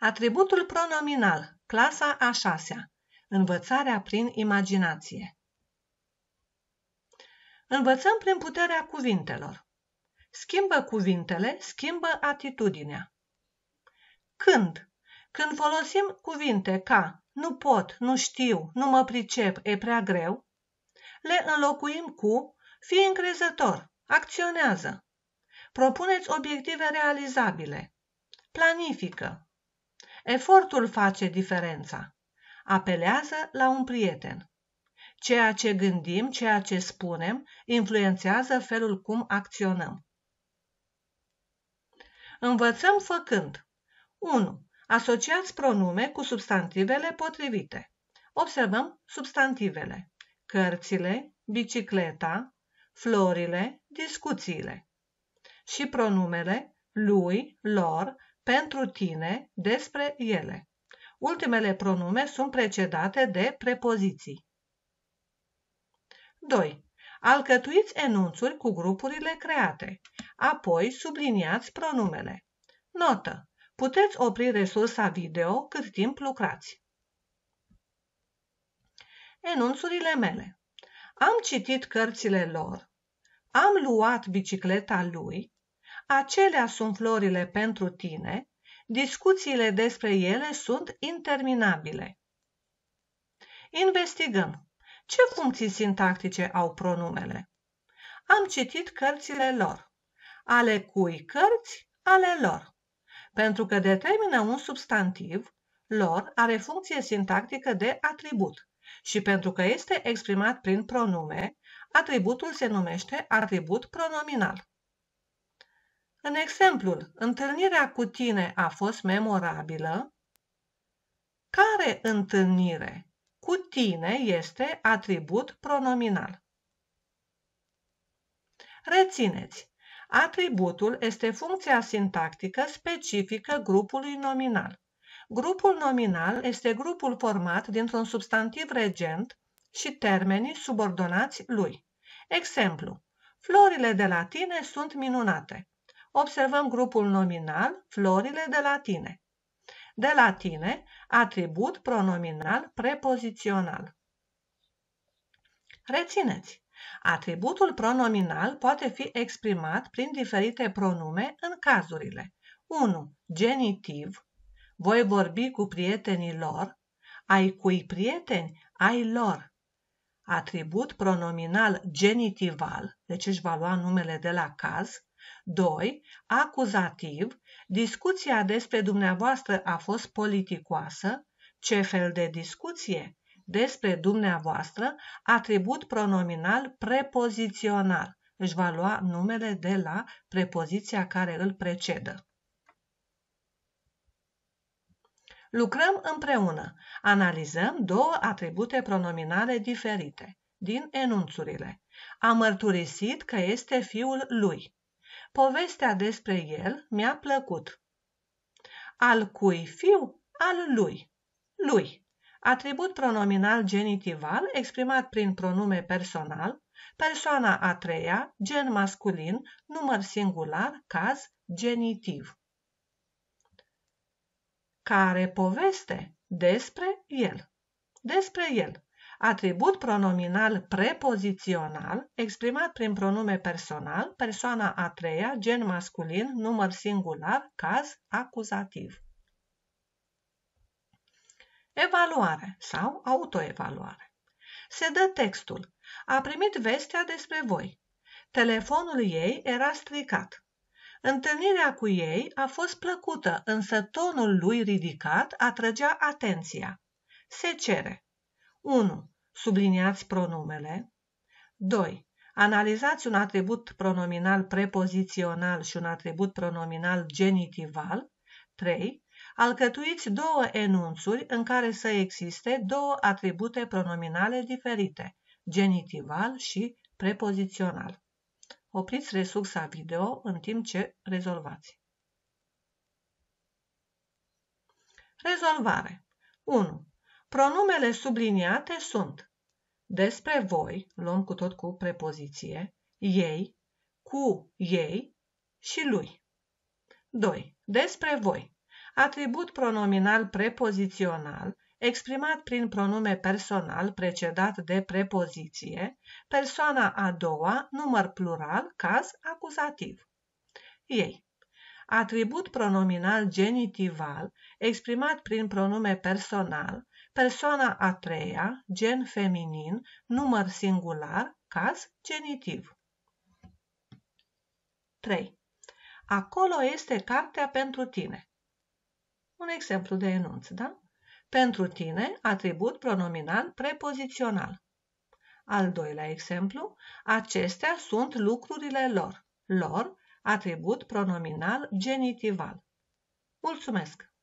Atributul pronominal, clasa a șasea. Învățarea prin imaginație. Învățăm prin puterea cuvintelor. Schimbă cuvintele, schimbă atitudinea. Când? Când folosim cuvinte ca nu pot, nu știu, nu mă pricep, e prea greu, le înlocuim cu fii încrezător, acționează, propuneți obiective realizabile, planifică, Efortul face diferența. Apelează la un prieten. Ceea ce gândim, ceea ce spunem, influențează felul cum acționăm. Învățăm făcând 1. Asociați pronume cu substantivele potrivite. Observăm substantivele. Cărțile, bicicleta, florile, discuțiile. Și pronumele lui, lor, pentru tine, despre ele. Ultimele pronume sunt precedate de prepoziții. 2. Alcătuiți enunțuri cu grupurile create, apoi subliniați pronumele. Notă. Puteți opri resursa video cât timp lucrați. Enunțurile mele Am citit cărțile lor. Am luat bicicleta lui acelea sunt florile pentru tine, discuțiile despre ele sunt interminabile. Investigăm. Ce funcții sintactice au pronumele? Am citit cărțile lor. Ale cui cărți? Ale lor. Pentru că determină un substantiv, lor are funcție sintactică de atribut și pentru că este exprimat prin pronume, atributul se numește atribut pronominal. În exemplul Întâlnirea cu tine a fost memorabilă. Care întâlnire cu tine este atribut pronominal? Rețineți! Atributul este funcția sintactică specifică grupului nominal. Grupul nominal este grupul format dintr-un substantiv regent și termenii subordonați lui. Exemplu. Florile de la tine sunt minunate observăm grupul nominal florile de la tine. De la tine, atribut pronominal prepozițional. Rețineți! Atributul pronominal poate fi exprimat prin diferite pronume în cazurile 1. Genitiv Voi vorbi cu prietenii lor Ai cui prieteni? Ai lor Atribut pronominal genitival, deci își va lua numele de la caz 2. Acuzativ, discuția despre dumneavoastră a fost politicoasă. Ce fel de discuție? Despre dumneavoastră, atribut pronominal prepozițional. Își va lua numele de la prepoziția care îl precedă. Lucrăm împreună. Analizăm două atribute pronominale diferite din enunțurile. A mărturisit că este fiul lui. Povestea despre el mi-a plăcut. Al cui fiu? Al lui. Lui. Atribut pronominal genitival exprimat prin pronume personal, persoana a treia, gen masculin, număr singular, caz, genitiv. Care poveste? Despre el. Despre el. Atribut pronominal prepozițional exprimat prin pronume personal, persoana a treia, gen masculin, număr singular, caz acuzativ. Evaluare sau autoevaluare. Se dă textul. A primit vestea despre voi. Telefonul ei era stricat. Întâlnirea cu ei a fost plăcută, însă tonul lui ridicat atrăgea atenția. Se cere. 1. Subliniați pronumele. 2. Analizați un atribut pronominal prepozițional și un atribut pronominal genitival. 3. Alcătuiți două enunțuri în care să existe două atribute pronominale diferite, genitival și prepozițional. Opriți resursa video în timp ce rezolvați. Rezolvare 1. Pronumele subliniate sunt despre voi, luăm cu tot cu prepoziție, ei, cu ei și lui. 2. Despre voi. Atribut pronominal prepozițional exprimat prin pronume personal precedat de prepoziție, persoana a doua, număr plural, caz acuzativ. Ei. Atribut pronominal genitival exprimat prin pronume personal Persoana a treia, gen feminin, număr singular, caz genitiv. 3. Acolo este cartea pentru tine. Un exemplu de enunț, da? Pentru tine, atribut pronominal prepozițional. Al doilea exemplu, acestea sunt lucrurile lor. Lor, atribut pronominal genitival. Mulțumesc!